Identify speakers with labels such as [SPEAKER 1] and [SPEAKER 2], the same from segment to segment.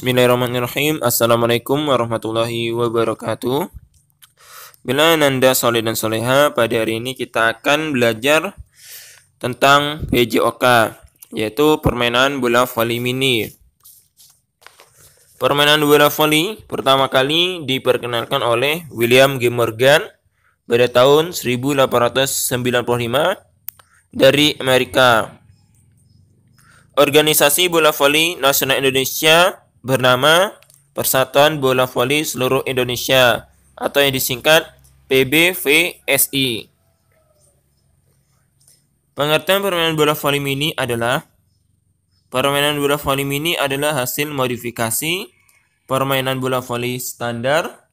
[SPEAKER 1] Bismillahirrahmanirrahim. Assalamualaikum warahmatullahi wabarakatuh. Bila Nanda Soleh dan Soleha, pada hari ini kita akan belajar tentang PJOK, yaitu permainan bola voli mini. Permainan bola voli pertama kali diperkenalkan oleh William G. Morgan pada tahun 1895 dari Amerika. Organisasi bola voli nasional Indonesia bernama Persatuan Bola Voli Seluruh Indonesia atau yang disingkat PBVSI. Pengertian permainan bola voli mini adalah permainan bola voli mini adalah hasil modifikasi permainan bola voli standar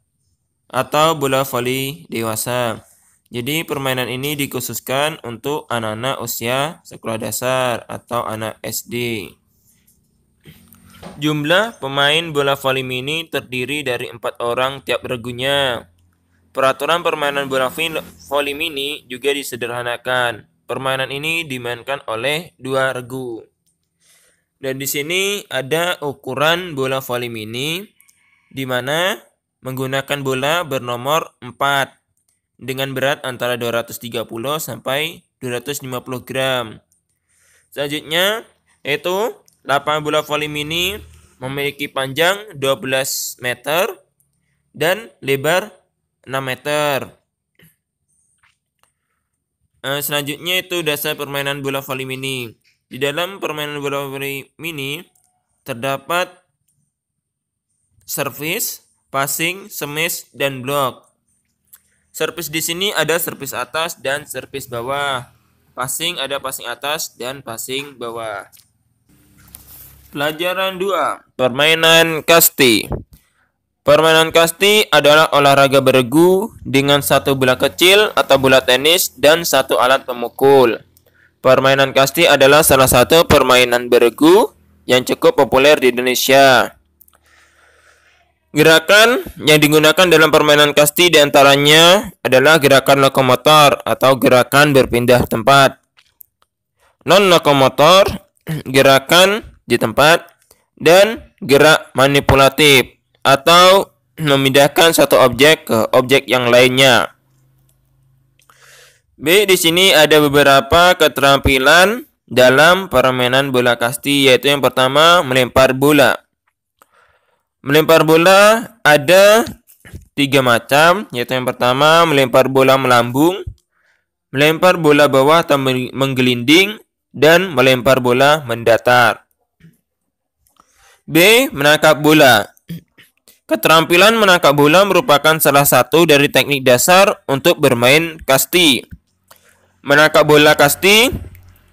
[SPEAKER 1] atau bola voli dewasa. Jadi permainan ini dikhususkan untuk anak-anak usia sekolah dasar atau anak SD. Jumlah pemain bola voli mini terdiri dari empat orang tiap regunya. Peraturan permainan bola voli mini juga disederhanakan. Permainan ini dimainkan oleh dua regu. Dan di sini ada ukuran bola voli mini di mana menggunakan bola bernomor 4 dengan berat antara 230 sampai 250 gram. Selanjutnya yaitu lapangan bola voli mini memiliki panjang 12 meter dan lebar 6 meter. Eh, selanjutnya itu dasar permainan bola voli mini. Di dalam permainan bola voli mini terdapat service, passing, smash, dan block. Service di sini ada service atas dan service bawah. Passing ada passing atas dan passing bawah. Pelajaran 2. Permainan kasti. Permainan kasti adalah olahraga beregu dengan satu bola kecil atau bola tenis dan satu alat pemukul. Permainan kasti adalah salah satu permainan beregu yang cukup populer di Indonesia. Gerakan yang digunakan dalam permainan kasti diantaranya adalah gerakan lokomotor atau gerakan berpindah tempat. Non-lokomotor, gerakan di tempat dan gerak manipulatif atau memindahkan satu objek ke objek yang lainnya. B. Di sini ada beberapa keterampilan dalam permainan bola kasti yaitu yang pertama melempar bola. Melempar bola ada tiga macam yaitu yang pertama melempar bola melambung, melempar bola bawah atau menggelinding dan melempar bola mendatar. B. Menangkap bola. Keterampilan menangkap bola merupakan salah satu dari teknik dasar untuk bermain kasti. Menangkap bola kasti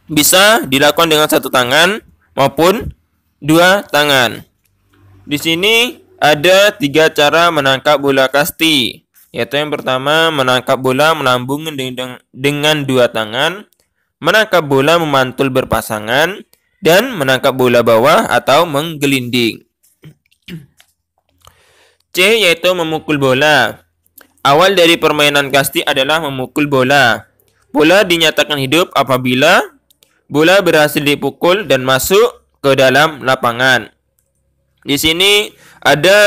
[SPEAKER 1] bisa dilakukan dengan satu tangan maupun dua tangan. Di sini ada tiga cara menangkap bola kasti. Yaitu yang pertama, menangkap bola melambung dengan dua tangan. Menangkap bola memantul berpasangan dan menangkap bola bawah atau menggelinding. C yaitu memukul bola. Awal dari permainan kasti adalah memukul bola. Bola dinyatakan hidup apabila bola berhasil dipukul dan masuk ke dalam lapangan. Di sini ada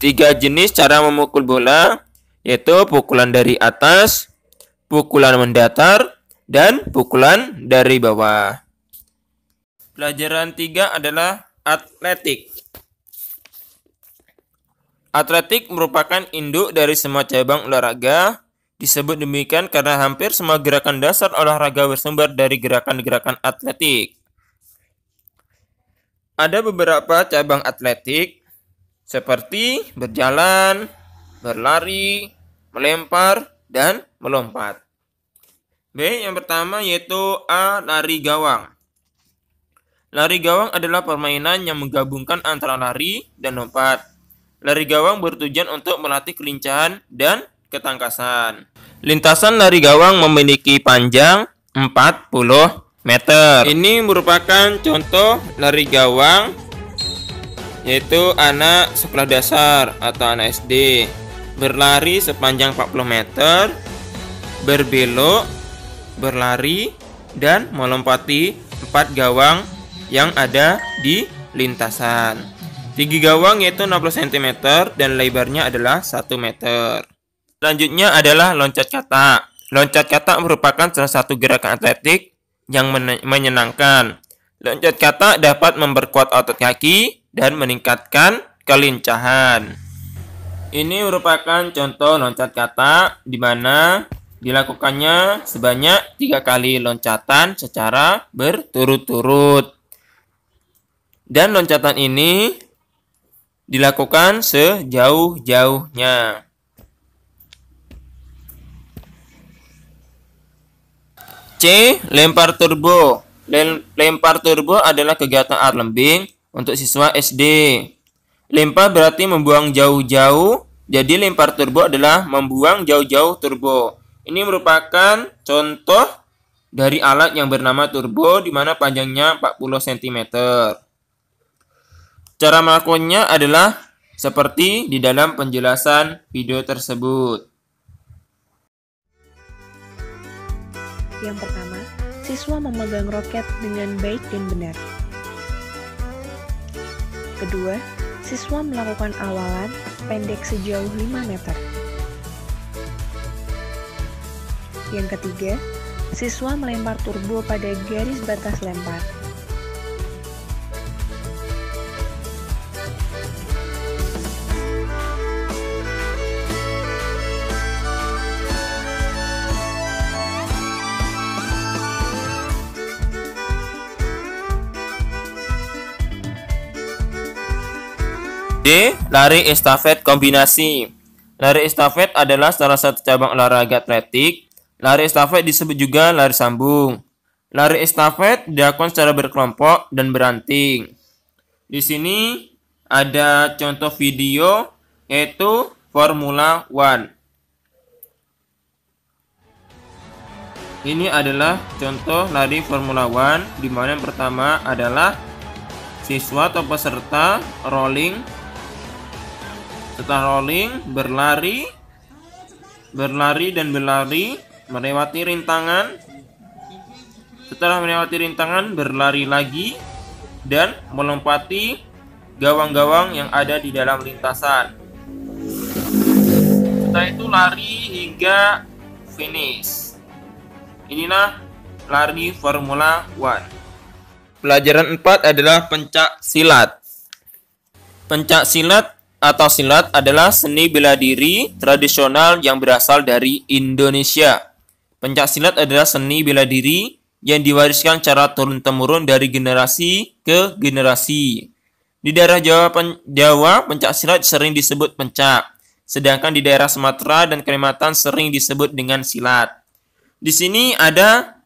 [SPEAKER 1] tiga jenis cara memukul bola, yaitu pukulan dari atas, pukulan mendatar, dan pukulan dari bawah. Pelajaran tiga adalah atletik. Atletik merupakan induk dari semua cabang olahraga. Disebut demikian karena hampir semua gerakan dasar olahraga bersumber dari gerakan-gerakan atletik. Ada beberapa cabang atletik seperti berjalan, berlari, melempar, dan melompat. B yang pertama yaitu A lari gawang. Lari gawang adalah permainan yang menggabungkan antara lari dan lompat. Lari gawang bertujuan untuk melatih kelincahan dan ketangkasan. Lintasan lari gawang memiliki panjang 40 meter. Ini merupakan contoh lari gawang yaitu anak sekolah dasar atau anak SD berlari sepanjang 40 meter, berbelok, berlari dan melompati empat gawang yang ada di lintasan. Tinggi gawang yaitu 60 cm dan lebarnya adalah 1 meter. Selanjutnya adalah loncat kata. Loncat kata merupakan salah satu gerakan atletik yang menyenangkan. Loncat kata dapat memperkuat otot kaki dan meningkatkan kelincahan. Ini merupakan contoh loncat kata di mana dilakukannya sebanyak tiga kali loncatan secara berturut-turut. Dan loncatan ini dilakukan sejauh-jauhnya. C. Lempar turbo. Lempar turbo adalah kegiatan art lembing untuk siswa SD. Lempar berarti membuang jauh-jauh, jadi lempar turbo adalah membuang jauh-jauh turbo. Ini merupakan contoh dari alat yang bernama turbo di mana panjangnya 40 cm. Cara melakukannya adalah seperti di dalam penjelasan video tersebut. Yang pertama, siswa memegang roket dengan baik dan benar. Kedua, siswa melakukan awalan pendek sejauh 5 meter. Yang ketiga, siswa melempar turbo pada garis batas lempar. D. Lari estafet kombinasi Lari estafet adalah salah satu cabang olahraga atletik. Lari estafet disebut juga lari sambung. Lari estafet dilakukan secara berkelompok dan beranting. Di sini ada contoh video yaitu Formula One. Ini adalah contoh lari Formula One di mana yang pertama adalah siswa atau peserta rolling setelah rolling, berlari, berlari dan berlari, melewati rintangan. Setelah melewati rintangan, berlari lagi dan melompati gawang-gawang yang ada di dalam lintasan. Setelah itu lari hingga finish. Inilah lari Formula One. Pelajaran 4 adalah pencak silat. Pencak silat atau silat adalah seni bela diri tradisional yang berasal dari Indonesia. Pencak silat adalah seni bela diri yang diwariskan secara turun-temurun dari generasi ke generasi. Di daerah Jawa, pen Jawa pencak silat sering disebut pencak, sedangkan di daerah Sumatera dan Kalimantan sering disebut dengan silat. Di sini ada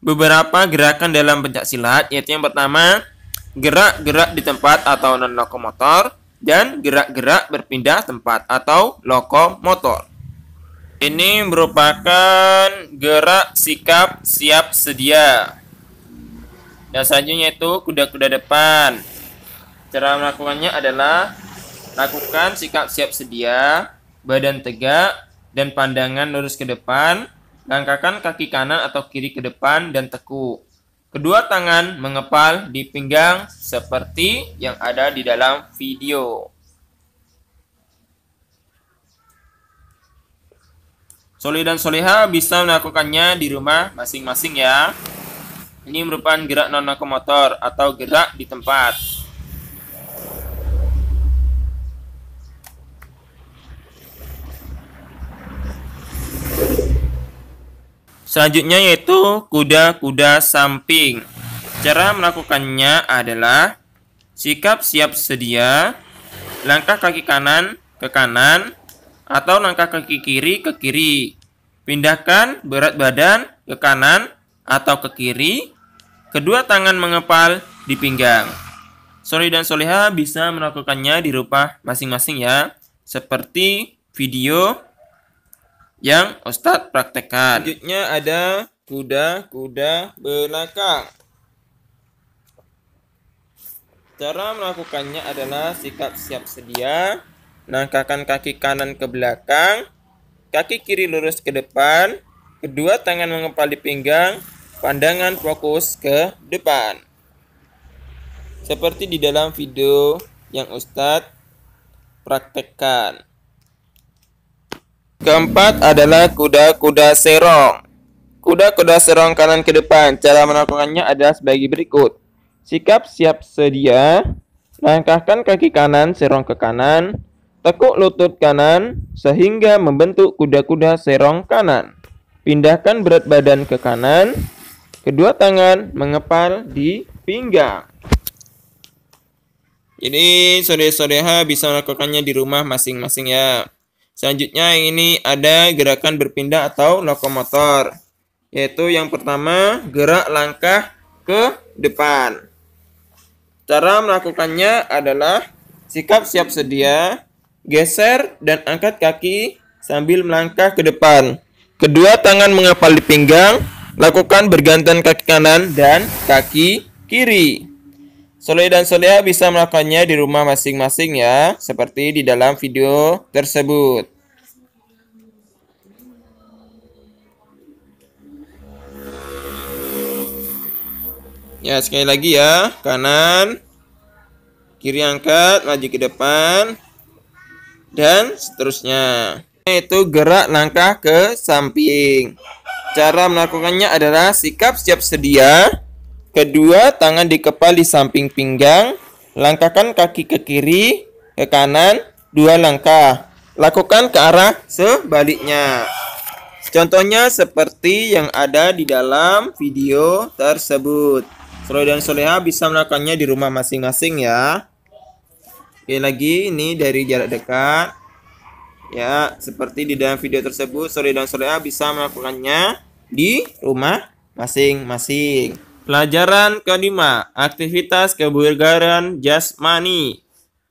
[SPEAKER 1] beberapa gerakan dalam pencak silat, yaitu yang pertama, gerak-gerak di tempat atau non lokomotor, dan gerak-gerak berpindah tempat atau lokomotor. Ini merupakan gerak sikap siap sedia. Dan selanjutnya itu kuda-kuda depan. Cara melakukannya adalah lakukan sikap siap sedia, badan tegak dan pandangan lurus ke depan, langkahkan kaki kanan atau kiri ke depan dan tekuk. Kedua tangan mengepal di pinggang seperti yang ada di dalam video. Soleh dan soleha bisa melakukannya di rumah masing-masing ya. Ini merupakan gerak non nakomotor atau gerak di tempat. Selanjutnya yaitu kuda-kuda samping. Cara melakukannya adalah sikap siap sedia, langkah kaki kanan ke kanan atau langkah kaki kiri ke kiri. Pindahkan berat badan ke kanan atau ke kiri. Kedua tangan mengepal di pinggang. Soli dan Soleha bisa melakukannya di rumah masing-masing ya, seperti video yang Ustadz praktekkan. Selanjutnya ada kuda-kuda belakang. Cara melakukannya adalah sikap siap sedia, langkahkan kaki kanan ke belakang, kaki kiri lurus ke depan, kedua tangan mengepal di pinggang, pandangan fokus ke depan. Seperti di dalam video yang Ustadz praktekkan. Keempat adalah kuda-kuda serong. Kuda-kuda serong kanan ke depan. Cara melakukannya adalah sebagai berikut. Sikap siap sedia. Langkahkan kaki kanan serong ke kanan. Tekuk lutut kanan sehingga membentuk kuda-kuda serong kanan. Pindahkan berat badan ke kanan. Kedua tangan mengepal di pinggang. Jadi sore saudara bisa melakukannya di rumah masing-masing ya. Selanjutnya yang ini ada gerakan berpindah atau lokomotor. Yaitu yang pertama gerak langkah ke depan. Cara melakukannya adalah sikap siap sedia, geser dan angkat kaki sambil melangkah ke depan. Kedua tangan mengapal di pinggang, lakukan bergantian kaki kanan dan kaki kiri. Soleh dan soleha bisa melakukannya di rumah masing-masing ya, seperti di dalam video tersebut. Ya, sekali lagi ya, kanan, kiri angkat, maju ke depan, dan seterusnya. Nah, itu gerak langkah ke samping. Cara melakukannya adalah sikap siap sedia, Kedua, tangan dikepal di samping pinggang. Langkahkan kaki ke kiri, ke kanan, dua langkah. Lakukan ke arah sebaliknya. Contohnya seperti yang ada di dalam video tersebut. Soleh dan Soleha bisa melakukannya di rumah masing-masing ya. Oke lagi, ini dari jarak dekat. Ya, seperti di dalam video tersebut, Soleh dan Soleha bisa melakukannya di rumah masing-masing. Pelajaran kelima, aktivitas kebugaran jasmani.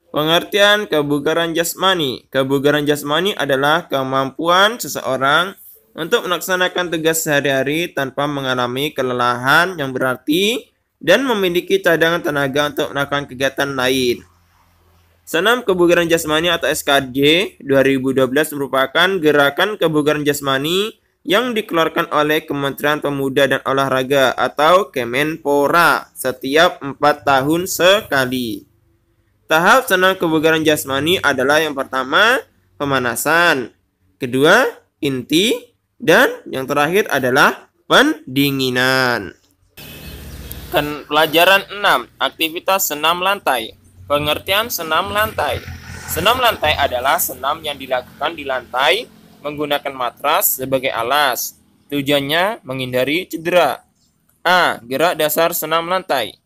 [SPEAKER 1] Pengertian kebugaran jasmani. Kebugaran jasmani adalah kemampuan seseorang untuk melaksanakan tugas sehari-hari tanpa mengalami kelelahan yang berarti dan memiliki cadangan tenaga untuk melakukan kegiatan lain. Senam kebugaran jasmani atau SKJ 2012 merupakan gerakan kebugaran jasmani yang dikeluarkan oleh Kementerian Pemuda dan Olahraga atau Kemenpora setiap 4 tahun sekali. Tahap senang kebugaran jasmani adalah yang pertama pemanasan, kedua inti, dan yang terakhir adalah pendinginan. Ken pelajaran 6, aktivitas senam lantai. Pengertian senam lantai. Senam lantai adalah senam yang dilakukan di lantai menggunakan matras sebagai alas. Tujuannya menghindari cedera. A. Gerak dasar senam lantai.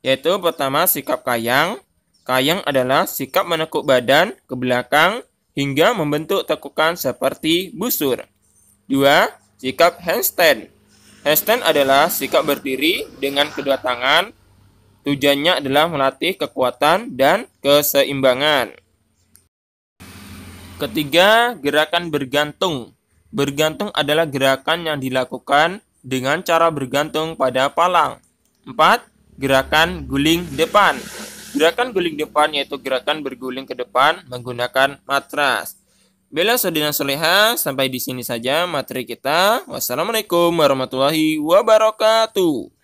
[SPEAKER 1] Yaitu pertama sikap kayang. Kayang adalah sikap menekuk badan ke belakang hingga membentuk tekukan seperti busur. 2. Sikap handstand. Handstand adalah sikap berdiri dengan kedua tangan. Tujuannya adalah melatih kekuatan dan keseimbangan. Ketiga, gerakan bergantung. Bergantung adalah gerakan yang dilakukan dengan cara bergantung pada palang. Empat, Gerakan guling depan. Gerakan guling depan yaitu gerakan berguling ke depan menggunakan matras. Bela Sodina Soleha, sampai di sini saja materi kita. Wassalamualaikum warahmatullahi wabarakatuh.